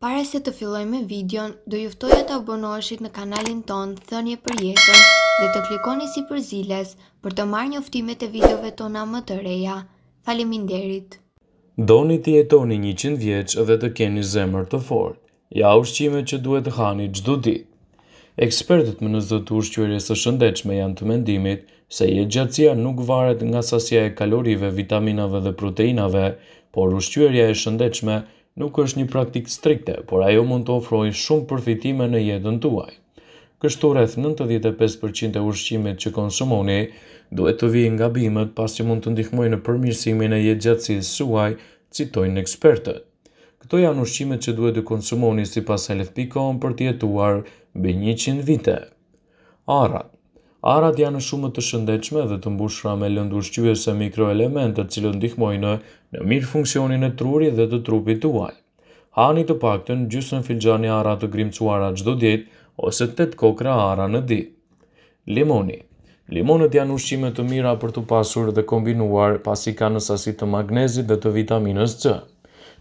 Pare se të filloj me videon, do e të abonoheshit në kanalin ton Thënje për jetën dhe të klikoni si për ziles për të marrë njoftimet e videove tona më të reja. Faleminderit. Doni të jetoni 100 vjeç dhe të keni zemër të fortë. Ja ushqime që duhet të hani çdo ditë. Ekspertët më në zotë ushqyre së shëndechme janë të mendimit se je gjatësia nuk varet nga sasja e kalorive, vitaminave dhe proteinave, por ushqyre e shëndechme nuk nuk është një praktik strikte, por ajo mund të ofroj shumë përfitime në jetën tuaj. Kështu rreth 95% e ushqimit që konsumoni duhet të vijë nga bimët pas që mund të ndihmojë në përmirësimin e jetë gjatësisë suaj, citojnë ekspertët. Këto janë ushqimet që duhet të konsumoni si pas e lefpikon për tjetuar bë 100 vite. Arat Arat janë shumë të shëndechme dhe të mbushra me lëndushqyës shqyve se mikroelementet cilë ndihmojnë në mirë funksionin e truri dhe të trupit të uaj. Hani të pakten, gjusë në filgjani arat të grimcuara gjdo djetë ose të të kokra ara në di. Limoni Limonet janë ushqime të mira për të pasur dhe kombinuar pasi ka nësasit të magnezit dhe të vitaminës cë.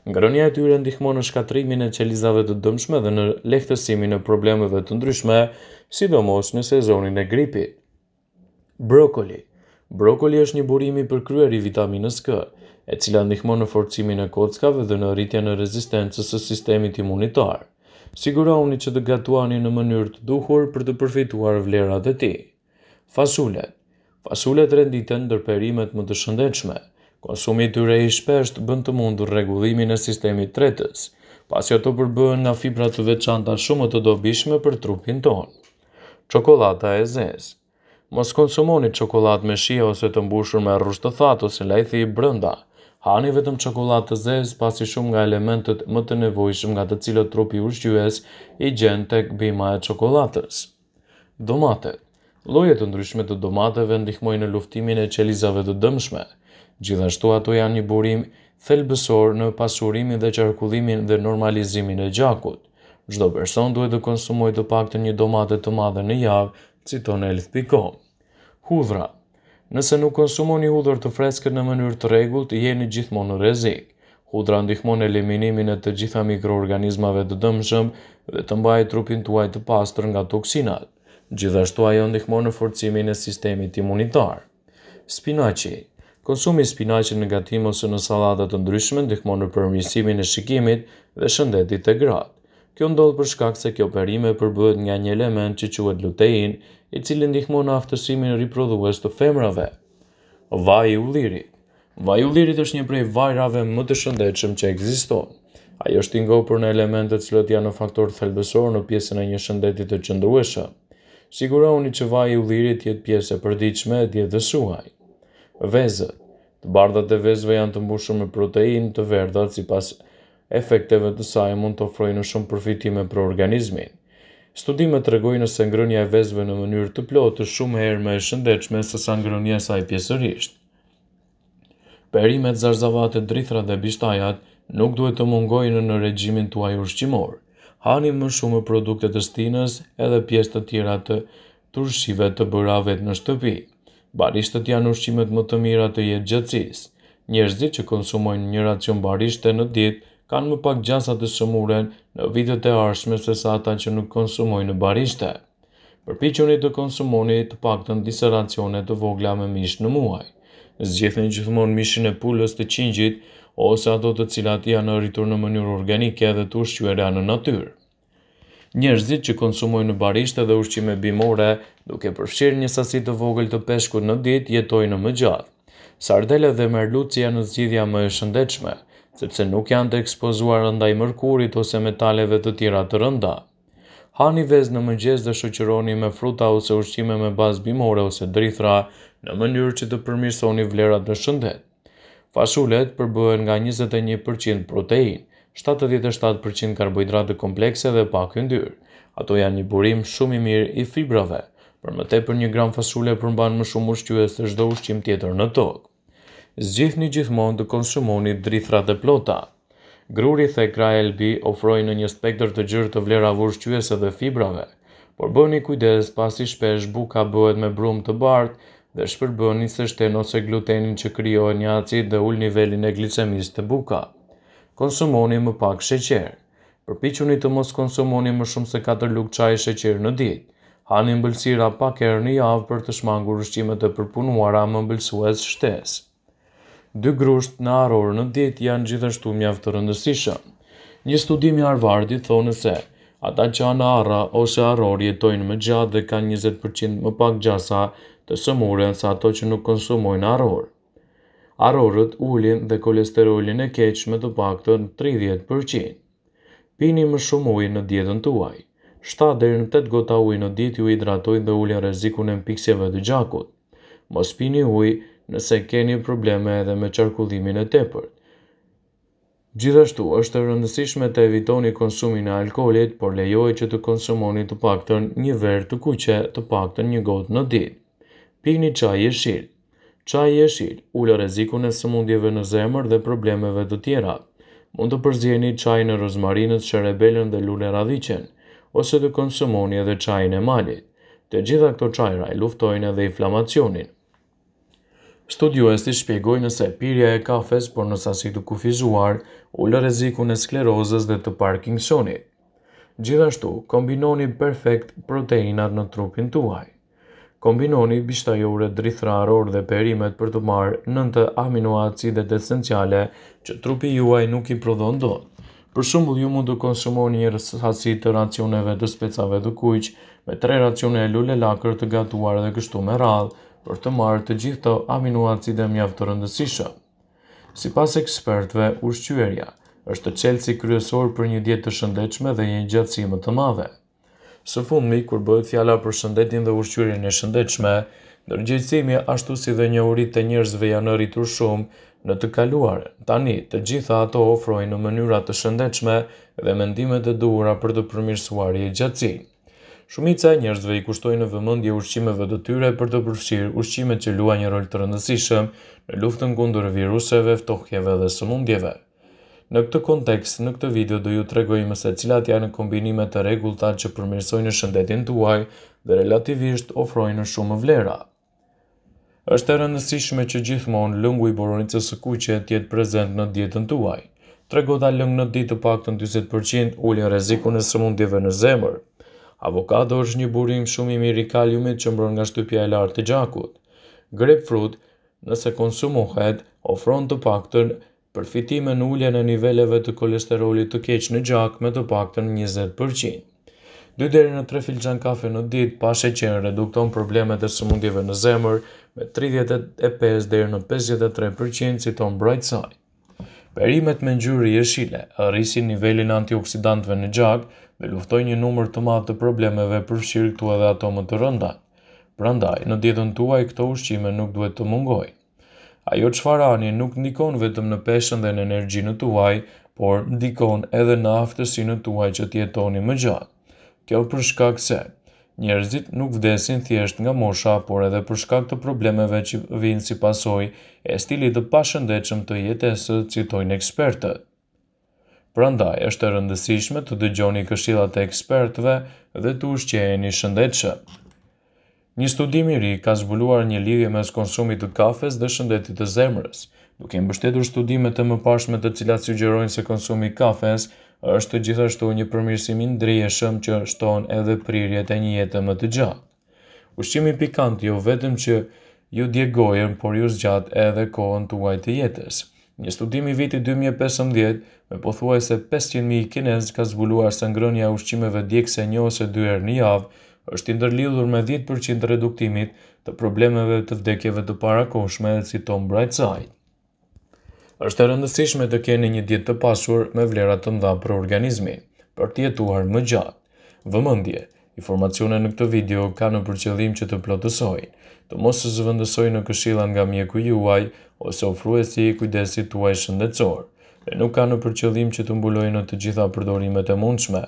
Ngronia e tyre ndihmon në shkatrimin e qelizave të dëmshme dhe në lehtësimin e problemeve të ndryshme, sidomos në sezonin e gripit. Brokoli Brokoli është një burimi për kryer i vitaminës K, e cila ndihmon në forcimin e kockave dhe në rritjen e rezistencës së sistemit imunitar. Sigurohuni që të gatuani në mënyrë të duhur për të përfituar vlerat e tij. Fasulet. Fasulet renditen ndër perimet më të shëndetshme. Konsumi i tyre i shpesht bën të mundur rregullimin e sistemit tretës, pasi ato përbëhen nga fibra të veçanta shumë të dobishme për trupin tonë. Qokolata e zezë. Mos konsumoni çokoladë me shia ose të mbushur me rrush të thatë ose lajthi i brënda, Hani vetëm çokoladë të zezë pasi shumë nga elementët më të nevojshëm nga të cilët trupi ushqyes i gjen tek bima e çokoladës. Domatet. Lloje të ndryshme të domateve ndihmojnë në luftimin e qelizave të dëmshme. Gjithashtu ato janë një burim thelbësor në pasurimin dhe qarkullimin dhe normalizimin e gjakut. Çdo person duhet të konsumojë të paktën një domate të madhe në javë, citon health.com. Hudhra. Nëse nuk konsumoni hudrë të freskët në mënyrë të rregullt, jeni gjithmonë në rrezik. Hudra ndihmon eliminimin e të gjitha mikroorganizmave të dëmshëm dhe të mbajë trupin tuaj të pastër nga toksinat. Gjithashtu ajo ndihmon në forcimin e sistemit imunitar. Spinaqi, Konsumi spinaqin në gatim ose në salatat të ndryshme ndihmon në përmirësimin e shikimit dhe shëndetit të gratë. Kjo ndodh për shkak se kjo perime përbëhet nga një element që quhet lutein, i cili ndihmon në aftësimin riprodhues të femrave. Vaji i ullirit. Vaji i ullirit është një prej vajrave më të shëndetshëm që ekziston. Ai është i ngopur në elemente që cilët janë faktor thelbësor në pjesën e një shëndeti të qëndrueshëm. Sigurohuni që vaji i ullirit jetë pjesë e përditshme e dietës suaj. Vezët. Të bardhat e vezve janë të mbushur me protein të verdha, si pas efekteve të saj mund të ofrojnë shumë përfitime për organizmin. Studimet të regojnë se ngrënja e vezve në mënyrë të plotë shumë herë me shëndechme se sa ngrënja saj pjesërisht. Perimet, zarzavate, drithra dhe bishtajat nuk duhet të mungojnë në regjimin tuaj ushqimor. Hani më shumë produktet të stinës edhe pjesë të tjera të turshive të bëra vetë në shtëpi barishtet janë ushqimet më të mira të jetë gjëtsis. Njerëzit që konsumojnë një racion barishte në ditë, kanë më pak gjasat të shumuren në vitet e arshme se sa ata që nuk konsumojnë barishte. Përpichoni të konsumoni të pak të në disë racionet të vogla me mish në muaj. që gjithmonë mishin e pullës të qingjit ose ato të cilat janë rritur në mënyrë organike dhe të ushqyera në natyrë. Njerëzit që konsumojnë në barishte dhe ushqime bimore, duke përfshirë një sasi të vogël të peshkut në ditë, jetojnë më gjatë. Sardele dhe merluci janë zgjidhja më e shëndetshme, sepse nuk janë të ekspozuar ndaj mërkurit ose metaleve të tjera të rënda. Hani vezë në mëngjes dhe shoqëroni me fruta ose ushqime me bazë bimore ose drithra në mënyrë që të përmirësoni vlerat në shëndet. Fashulet përbëhen nga 21% protein. 77% karbohidrate komplekse dhe pak yndyrë. Ato janë një burim shumë i mirë i fibrave, për më tepër 1 gram fasule përmban më shumë ushqyes se çdo ushqim tjetër në tokë. Zgjithni gjithmonë të konsumoni drithra të plota. Gruri the Kraelbi ofrojnë në një spektër të gjerë të vlera ushqyese dhe fibrave, por bëni kujdes pasi shpesh buka bëhet me brum të bartë dhe shpërbëni se shten ose glutenin që kryojnë një acid dhe ul nivelin e glicemis të bukës konsumoni më pak sheqer. Përpiquni të mos konsumoni më shumë se 4 lugë qaj sheqer në ditë. Hani mbëlsira pak herë në javë për të shmangur ushqimet e përpunuara më mbëlsues shtesë. Dy grusht në arorë në ditë janë gjithashtu mjaftë të rëndësishëm. Një studim i Harvardi thonë se ata që anë arra ose arorë jetojnë më gjatë dhe kanë 20% më pak gjasa të sëmure sa ato që nuk konsumojnë arorë. Arorët ulin dhe kolesterolin e keq me të paktën 30%. Pini më shumë ujë në dietën tuaj. 7 deri në 8 gota ujë në ditë ju hidratojnë dhe ulin rrezikun e mpiksjeve të gjakut. Mos pini ujë nëse keni probleme edhe me qarkullimin e tepërt. Gjithashtu është e rëndësishme të evitoni konsumin e alkoolit, por lejohet që të konsumoni të paktën një verë të kuqe, të paktën një gotë në ditë. Pini çaj e gjelbër i jeshil ullë rrezikun e sëmundjeve në zemër dhe problemeve të tjera. Mund të përzjeni çajin e rozmarinës, çerebelën dhe lule radhichen, ose të konsumoni edhe çajin e malit. Të gjitha këto çajra i luftojnë edhe inflamacionin. Studiuesit si shpjegojnë nëse pirja e kafes por në sasi të kufizuar ullë rrezikun e sklerozës dhe të Parkinsonit. Gjithashtu, kombinoni perfekt proteinat në trupin tuaj kombinoni bishtajore, drithrarur dhe perimet për të marrë nëntë aminoacidet esenciale që trupi juaj nuk i prodhon do. Për shumë ju mund të konsumoni një rësasit të racioneve të specave të kujq me tre racione lule lakër të gatuar dhe kështu me radhë për të marrë të gjithë të aminoacide mjaftë të rëndësishë. Si pas ekspertve, ushqyërja është të qelë si kryesor për një djetë të shëndechme dhe një gjatësime të madhe. Së fundmi, kur bëhet fjala për shëndetin dhe ushqyrin e shëndetshme, ndërgjegjësimi ashtu si dhe një uri të njerëzve janë rritur shumë në të kaluar. Tani, të gjitha ato ofrojnë në mënyrat të shëndetshme dhe mendimet e duhura për të përmirësuar i gjatësin. Shumica e njerëzve i kushtojnë në vëmëndje ushqimeve dhe tyre për të përfshirë ushqime që lua një rol të rëndësishëm në luftën kundur viruseve, ftohjeve dhe sëmundjeve. Në këtë kontekst, në këtë video do ju tregojmë se cilat janë kombinime të rregullta që përmirësojnë shëndetin tuaj dhe relativisht ofrojnë shumë vlera. Është e rëndësishme që gjithmonë lëngu i boronicës së kuqe të jetë prezant në dietën tuaj. Tregu ta lëng në ditë të paktën 40% ulën rrezikun e sëmundjeve në zemër. Avokado është një burim shumë i mirë i kaliumit që mbron nga shtypja e lartë e gjakut. Grapefruit, nëse konsumohet, ofron të paktën Përfitime në uljen e niveleve të kolesterolit të keq në gjak me të paktën 20%. Dhe deri në 3 filxhan kafe në ditë pa sheqer redukton problemet e sëmundjeve në zemër me 35 deri në 53% si të mbrojtës. Perimet me ngjyrë jeshile rrisin nivelin e antioksidantëve në gjak, me luftojnë një numër të madh të problemeve përfshirë këtu edhe ato më të rënda. Prandaj në dietën tuaj këto ushqime nuk duhet të mungojnë. Ajo që faranje nuk ndikon vetëm në peshën dhe në energjinë të tuaj, por ndikon edhe në aftësinë të tuaj që tjetoni më gjatë. Kjo përshkak se, njerëzit nuk vdesin thjesht nga mosha, por edhe përshkak të problemeve që vinë si pasoj e stilit të pashëndechëm të jetesët citojnë ekspertët. Prandaj, është e rëndësishme të dëgjoni këshillat e ekspertëve dhe të ushqeheni shëndetshëm. Një studim i ri ka zbuluar një lidhje mes konsumit të kafes dhe shëndetit të zemrës, duke mbështetur studimet të mëparshme të cilat sugjerojnë se konsumi i kafes është gjithashtu një përmirësim i ndrejshëm që shton edhe prirjet e një jete më të gjatë. Ushqimi pikant jo vetëm që ju djegojën, por ju zgjat edhe kohën tuaj të jetës. Një studim i vitit 2015 me pothuajse 500.000 kinezë ka zbuluar se ngrënia ushqimeve djegëse një ose dy herë në javë është i ndërlidhur me 10% reduktimit të problemeve të vdekjeve të parakoshme dhe si Tom Bright Side. është e rëndësishme të keni një dietë të pasur me vlerat të mdha për organizmin, për tjetuar më gjatë. Vëmëndje, informacione në këtë video ka në përqëllim që të plotësojnë, të mos së zëvëndësojnë në këshilan nga mjeku juaj ose ofruesi i kujdesit tuaj shëndetësorë dhe nuk ka në përqëllim që të mbulojnë në të gjitha përdorimet e mundshme,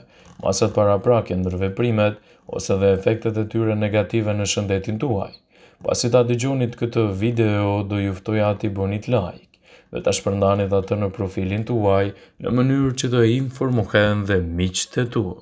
masat para prake në veprimet ose dhe efektet e tyre negative në shëndetin tuaj. Pasi ta dëgjonit këtë video, do juftoj ati bonit like dhe ta shpërndani dhe atë në profilin tuaj në mënyrë që të informohen dhe miqë të tuaj.